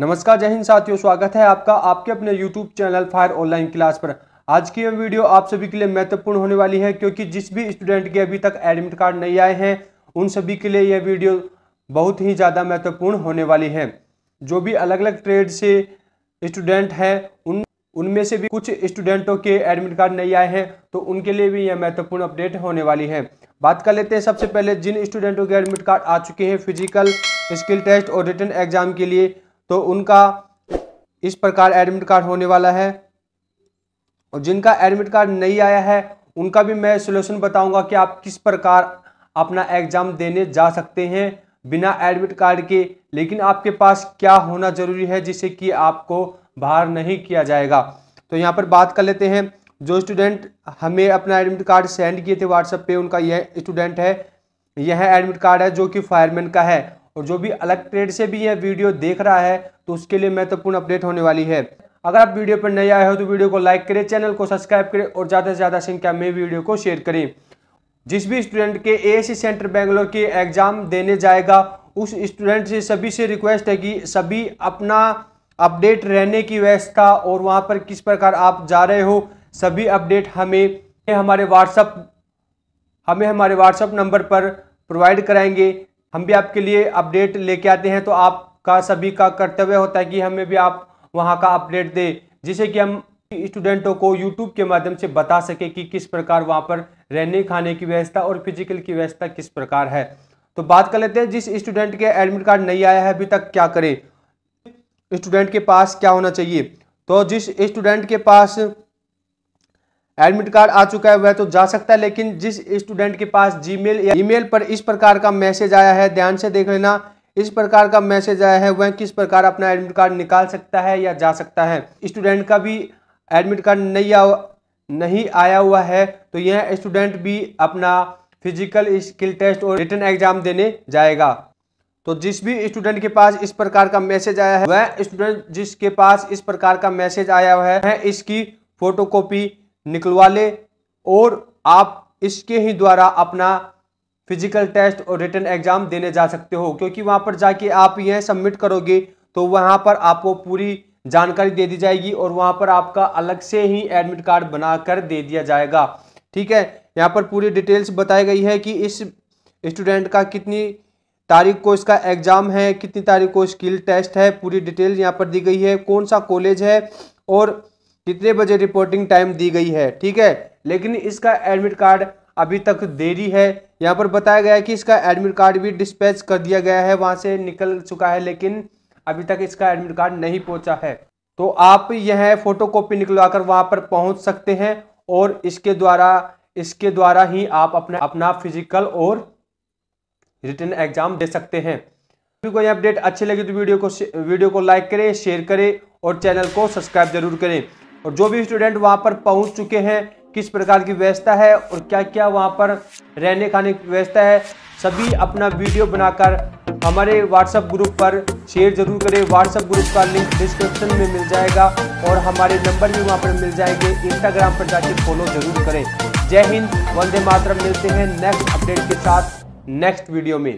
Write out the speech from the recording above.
नमस्कार जय हिंद साथियों स्वागत है आपका आपके अपने YouTube channel fire online class पर आज की यह वीडियो आप सभी के लिए महत्वपूर्ण होने वाली है क्योंकि जिस भी स्टूडेंट के अभी तक एडमिट कार्ड नहीं आए हैं उन सभी के लिए यह वीडियो बहुत ही ज़्यादा महत्वपूर्ण होने वाली है जो भी अलग अलग ट्रेड से स्टूडेंट हैं उन उनमें से भी कुछ स्टूडेंटों के एडमिट कार्ड नहीं आए हैं तो उनके लिए भी यह महत्वपूर्ण अपडेट होने वाली है बात कर लेते हैं सबसे पहले जिन स्टूडेंटों के एडमिट कार्ड आ चुके हैं फिजिकल स्किल टेस्ट और रिटर्न एग्जाम के लिए तो उनका इस प्रकार एडमिट कार्ड होने वाला है और जिनका एडमिट कार्ड नहीं आया है उनका भी मैं सोल्यूशन बताऊंगा कि आप किस प्रकार अपना एग्ज़ाम देने जा सकते हैं बिना एडमिट कार्ड के लेकिन आपके पास क्या होना ज़रूरी है जिससे कि आपको बाहर नहीं किया जाएगा तो यहाँ पर बात कर लेते हैं जो स्टूडेंट हमें अपना एडमिट कार्ड सेंड किए थे व्हाट्सएप पे उनका यह स्टूडेंट है यह एडमिट कार्ड है जो कि फायरमैन का है और जो भी अलग ट्रेड से भी यह वीडियो देख रहा है तो उसके लिए महत्वपूर्ण अपडेट होने वाली है अगर आप वीडियो पर नए आए हो तो वीडियो को लाइक करें चैनल को सब्सक्राइब करें और ज़्यादा से ज़्यादा संख्या में वीडियो को शेयर करें जिस भी स्टूडेंट के ए सेंटर बेंगलोर के एग्ज़ाम देने जाएगा उस स्टूडेंट से सभी से रिक्वेस्ट है कि सभी अपना अपडेट रहने की व्यवस्था और वहाँ पर किस प्रकार आप जा रहे हो सभी अपडेट हमें हमारे व्हाट्सअप हमें हमारे व्हाट्सअप नंबर पर प्रोवाइड कराएंगे हम भी आपके लिए अपडेट लेके आते हैं तो आपका सभी का कर्तव्य होता है कि हमें भी आप वहाँ का अपडेट दें जिससे कि हम स्टूडेंटों को यूट्यूब के माध्यम से बता सके कि किस प्रकार वहाँ पर रहने खाने की व्यवस्था और फिजिकल की व्यवस्था किस प्रकार है तो बात कर लेते हैं जिस स्टूडेंट के एडमिट कार्ड नहीं आया है अभी तक क्या करें स्टूडेंट के पास क्या होना चाहिए तो जिस स्टूडेंट के पास एडमिट कार्ड आ चुका है वह तो जा सकता है लेकिन जिस स्टूडेंट के पास जीमेल या ईमेल पर इस प्रकार का मैसेज आया है ध्यान से देख लेना इस प्रकार का मैसेज आया है वह किस प्रकार अपना एडमिट कार्ड निकाल सकता है या जा सकता है स्टूडेंट का भी एडमिट कार्ड नहीं आ नहीं आया हुआ है तो यह स्टूडेंट भी अपना फिजिकल स्किल टेस्ट और रिटर्न एग्जाम देने जाएगा तो जिस भी स्टूडेंट के पास इस प्रकार का मैसेज आया है वह स्टूडेंट जिसके पास इस प्रकार का मैसेज आया हुआ है इसकी फोटोकॉपी निकलवा ले और आप इसके ही द्वारा अपना फिजिकल टेस्ट और रिटर्न एग्जाम देने जा सकते हो क्योंकि वहाँ पर जाके आप यह सबमिट करोगे तो वहाँ पर आपको पूरी जानकारी दे दी जाएगी और वहाँ पर आपका अलग से ही एडमिट कार्ड बनाकर दे दिया जाएगा ठीक है यहाँ पर पूरी डिटेल्स बताई गई है कि इस स्टूडेंट का कितनी तारीख को इसका एग्ज़ाम है कितनी तारीख को स्किल टेस्ट है पूरी डिटेल यहाँ पर दी गई है कौन सा कॉलेज है और कितने बजे रिपोर्टिंग टाइम दी गई है ठीक है लेकिन इसका एडमिट कार्ड अभी तक देरी है यहाँ पर बताया गया है कि इसका एडमिट कार्ड भी डिस्पैच कर दिया गया है वहाँ से निकल चुका है लेकिन अभी तक इसका एडमिट कार्ड नहीं पहुँचा है तो आप यह फोटो कॉपी निकलवा कर वहाँ पर पहुँच सकते हैं और इसके द्वारा इसके द्वारा ही आप अपना अपना फिजिकल और रिटर्न एग्जाम दे सकते हैं सभी को अपडेट अच्छी लगी तो वीडियो को वीडियो को लाइक करें शेयर करें और चैनल को सब्सक्राइब जरूर करें और जो भी स्टूडेंट वहाँ पर पहुँच चुके हैं किस प्रकार की व्यवस्था है और क्या क्या वहाँ पर रहने खाने की व्यवस्था है सभी अपना वीडियो बनाकर हमारे व्हाट्सएप ग्रुप पर शेयर जरूर करें व्हाट्सएप ग्रुप का लिंक डिस्क्रिप्शन में मिल जाएगा और हमारे नंबर भी वहाँ पर मिल जाएंगे इंस्टाग्राम पर जाके फॉलो जरूर करें जय हिंद वंदे मातरम मिलते हैं नेक्स्ट अपडेट के साथ नेक्स्ट वीडियो में